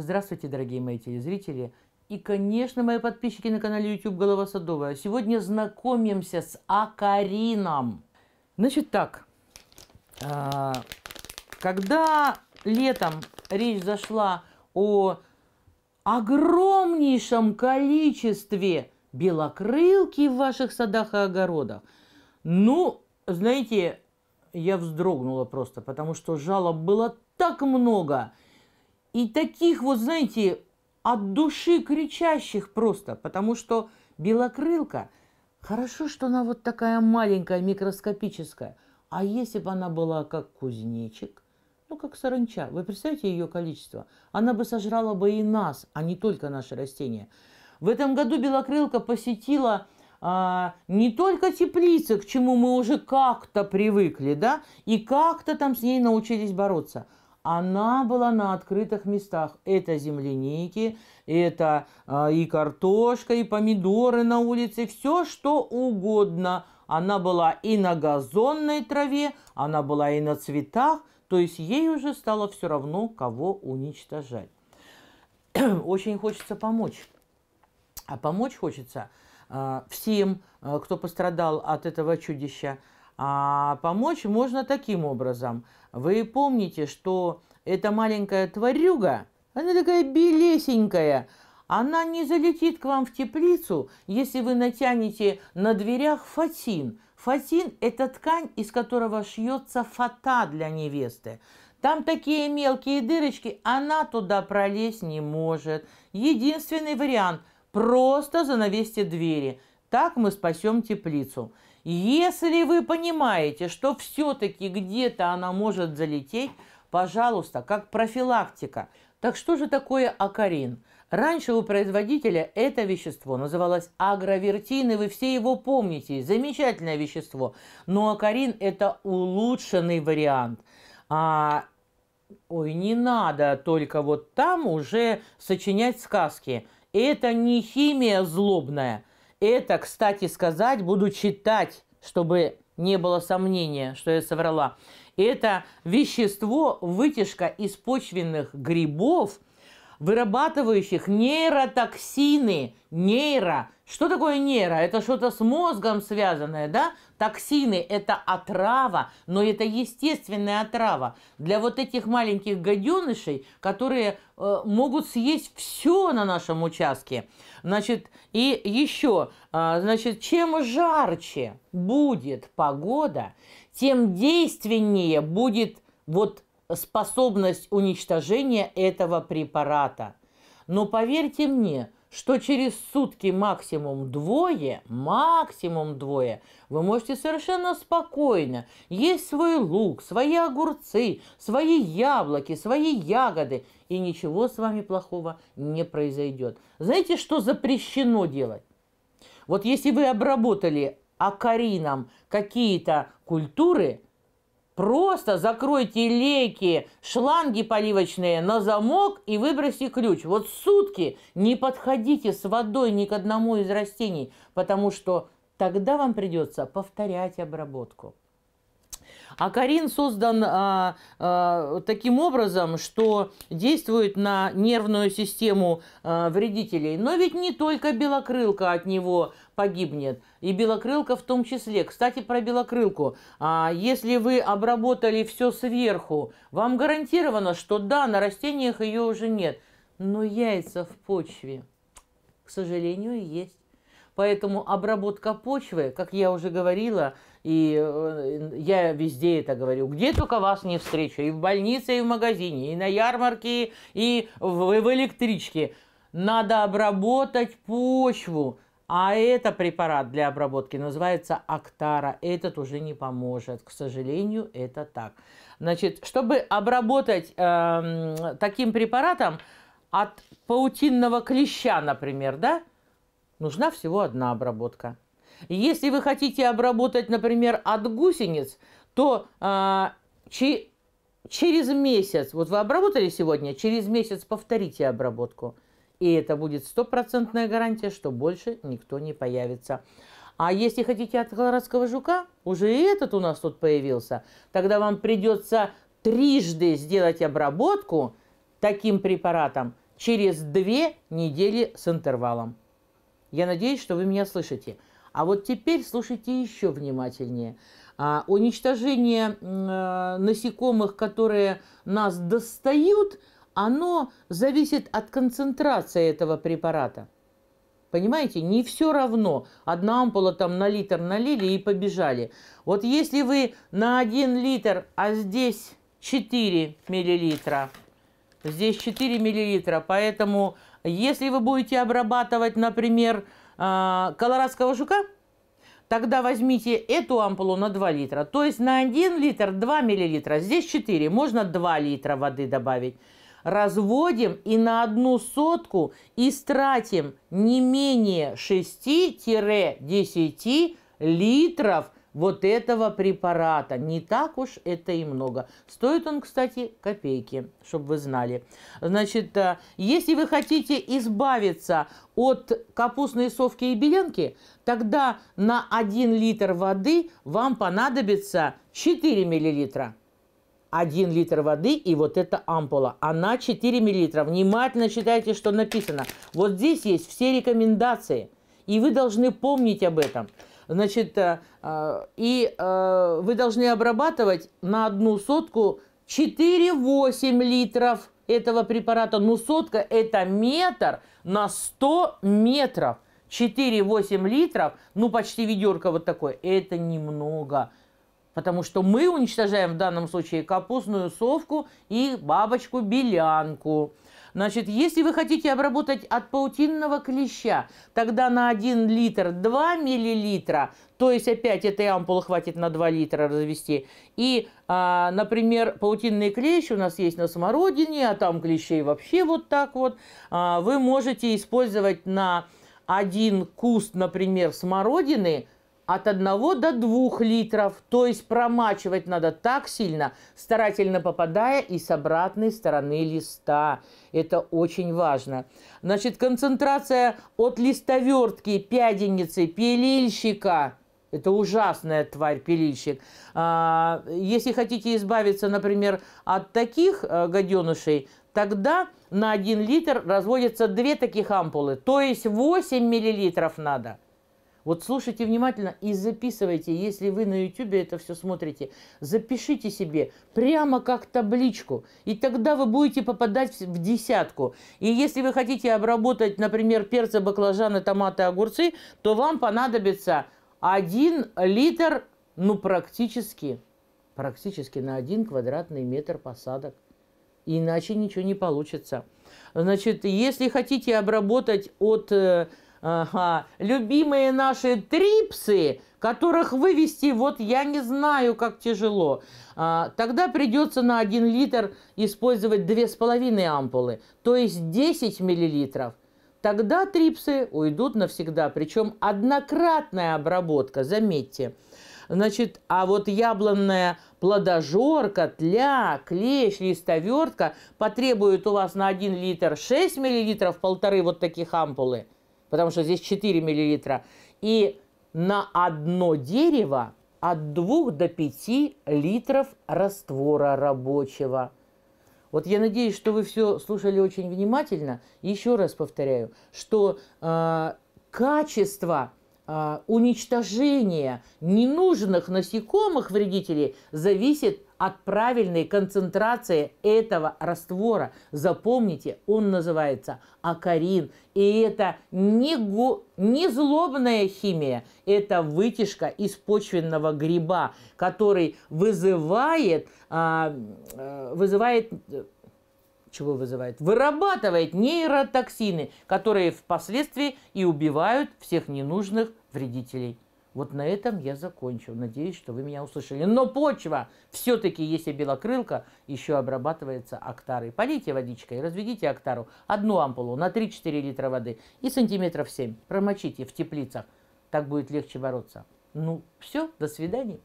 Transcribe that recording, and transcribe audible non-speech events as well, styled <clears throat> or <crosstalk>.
Здравствуйте, дорогие мои телезрители. И, конечно, мои подписчики на канале YouTube Голова Садовая. Сегодня знакомимся с акарином. Значит так, а, когда летом речь зашла о огромнейшем количестве белокрылки в ваших садах и огородах, ну, знаете, я вздрогнула просто, потому что жалоб было так много – и таких вот, знаете, от души кричащих просто, потому что белокрылка, хорошо, что она вот такая маленькая, микроскопическая, а если бы она была как кузнечик, ну как саранча, вы представляете ее количество, она бы сожрала бы и нас, а не только наши растения. В этом году белокрылка посетила а, не только теплицы, к чему мы уже как-то привыкли, да, и как-то там с ней научились бороться – она была на открытых местах. Это земляники, это э, и картошка, и помидоры на улице, все что угодно. Она была и на газонной траве, она была и на цветах, то есть ей уже стало все равно, кого уничтожать. <clears throat> Очень хочется помочь. А помочь хочется э, всем, э, кто пострадал от этого чудища. А помочь можно таким образом. Вы помните, что эта маленькая тварюга, она такая белесенькая, она не залетит к вам в теплицу, если вы натянете на дверях фатин. Фатин – это ткань, из которого шьется фата для невесты. Там такие мелкие дырочки, она туда пролезть не может. Единственный вариант – просто занавесьте двери. Так мы спасем теплицу. Если вы понимаете, что все-таки где-то она может залететь, пожалуйста, как профилактика. Так что же такое акарин? Раньше у производителя это вещество называлось агровертин, и вы все его помните. Замечательное вещество. Но акарин – это улучшенный вариант. А, ой, не надо только вот там уже сочинять сказки. Это не химия злобная. Это, кстати сказать, буду читать чтобы не было сомнения, что я соврала. И это вещество, вытяжка из почвенных грибов, вырабатывающих нейротоксины. Нейро. Что такое нейро? Это что-то с мозгом связанное, да? Токсины – это отрава, но это естественная отрава для вот этих маленьких гаденышей, которые э, могут съесть все на нашем участке. Значит, и еще, э, значит, чем жарче будет погода, тем действеннее будет вот способность уничтожения этого препарата. Но поверьте мне, что через сутки максимум двое, максимум двое, вы можете совершенно спокойно есть свой лук, свои огурцы, свои яблоки, свои ягоды, и ничего с вами плохого не произойдет. Знаете, что запрещено делать? Вот если вы обработали акарином какие-то культуры – Просто закройте лейки, шланги поливочные на замок и выбросьте ключ. Вот сутки не подходите с водой ни к одному из растений, потому что тогда вам придется повторять обработку. А Карин создан а, а, таким образом, что действует на нервную систему а, вредителей. Но ведь не только белокрылка от него погибнет. И белокрылка в том числе. Кстати, про белокрылку. А если вы обработали все сверху, вам гарантировано, что да, на растениях ее уже нет. Но яйца в почве, к сожалению, есть. Поэтому обработка почвы, как я уже говорила, и э, я везде это говорю. Где только вас не встречу. И в больнице, и в магазине, и на ярмарке, и в, в электричке. Надо обработать почву. А это препарат для обработки называется Актара. Этот уже не поможет. К сожалению, это так. Значит, чтобы обработать э, таким препаратом от паутинного клеща, например, да, нужна всего одна обработка. Если вы хотите обработать, например, от гусениц, то а, че, через месяц, вот вы обработали сегодня, через месяц повторите обработку. И это будет стопроцентная гарантия, что больше никто не появится. А если хотите от колорадского жука, уже и этот у нас тут появился, тогда вам придется трижды сделать обработку таким препаратом через две недели с интервалом. Я надеюсь, что вы меня слышите. А вот теперь слушайте еще внимательнее. А, уничтожение э, насекомых, которые нас достают, оно зависит от концентрации этого препарата. Понимаете, не все равно. Одна ампула там на литр налили и побежали. Вот если вы на 1 литр, а здесь 4 миллилитра, здесь 4 миллилитра, поэтому если вы будете обрабатывать, например, а, колорадского жука, тогда возьмите эту ампулу на 2 литра. То есть на 1 литр 2 миллилитра. Здесь 4. Можно 2 литра воды добавить. Разводим и на одну сотку истратим не менее 6-10 литров вот этого препарата. Не так уж это и много. Стоит он, кстати, копейки, чтобы вы знали. Значит, э, если вы хотите избавиться от капустной совки и беленки, тогда на 1 литр воды вам понадобится 4 миллилитра. 1 литр воды и вот эта ампула. Она 4 миллилитра. Внимательно читайте, что написано. Вот здесь есть все рекомендации. И вы должны помнить об этом. Значит, э, а, и э, вы должны обрабатывать на одну сотку 4,8 литров этого препарата. Ну, сотка – это метр на 100 метров. 4,8 литров, ну, почти ведерко вот такое. Это немного. Потому что мы уничтожаем в данном случае капустную совку и бабочку-белянку. Значит, если вы хотите обработать от паутинного клеща, тогда на 1 литр 2 миллилитра, то есть опять этой ампулы хватит на 2 литра развести. И, а, например, паутинный клещ у нас есть на смородине, а там клещей вообще вот так вот. А, вы можете использовать на один куст, например, смородины – от 1 до 2 литров, то есть промачивать надо так сильно, старательно попадая и с обратной стороны листа. Это очень важно. Значит, концентрация от листовертки, пяденицы, пилильщика – это ужасная тварь, пилильщик. А, если хотите избавиться, например, от таких э, гаденышей, тогда на 1 литр разводятся 2 таких ампулы, то есть 8 миллилитров надо – вот слушайте внимательно и записывайте, если вы на YouTube это все смотрите, запишите себе прямо как табличку, и тогда вы будете попадать в десятку. И если вы хотите обработать, например, перцы, баклажаны, томаты, огурцы, то вам понадобится 1 литр, ну практически, практически на 1 квадратный метр посадок. Иначе ничего не получится. Значит, если хотите обработать от э, Ага, любимые наши трипсы, которых вывести вот я не знаю, как тяжело. А, тогда придется на 1 литр использовать 2,5 ампулы, то есть 10 миллилитров. Тогда трипсы уйдут навсегда, причем однократная обработка, заметьте. Значит, а вот яблонная плодожорка, тля, клещ, листовертка потребуют у вас на 1 литр 6 миллилитров, полторы вот таких ампулы – потому что здесь 4 мл. И на одно дерево от 2 до 5 литров раствора рабочего. Вот я надеюсь, что вы все слушали очень внимательно. Еще раз повторяю, что э, качество э, уничтожения ненужных насекомых вредителей зависит от правильной концентрации этого раствора. Запомните, он называется акарин. И это не, го, не злобная химия, это вытяжка из почвенного гриба, который вызывает, а, э, вызывает чего вызывает? Вырабатывает нейротоксины, которые впоследствии и убивают всех ненужных вредителей. Вот на этом я закончил. Надеюсь, что вы меня услышали. Но почва все-таки, если белокрылка, еще обрабатывается октарой. Полейте водичкой, разведите октару. Одну ампулу на 3-4 литра воды и сантиметров 7. Промочите в теплицах. Так будет легче бороться. Ну, все, до свидания.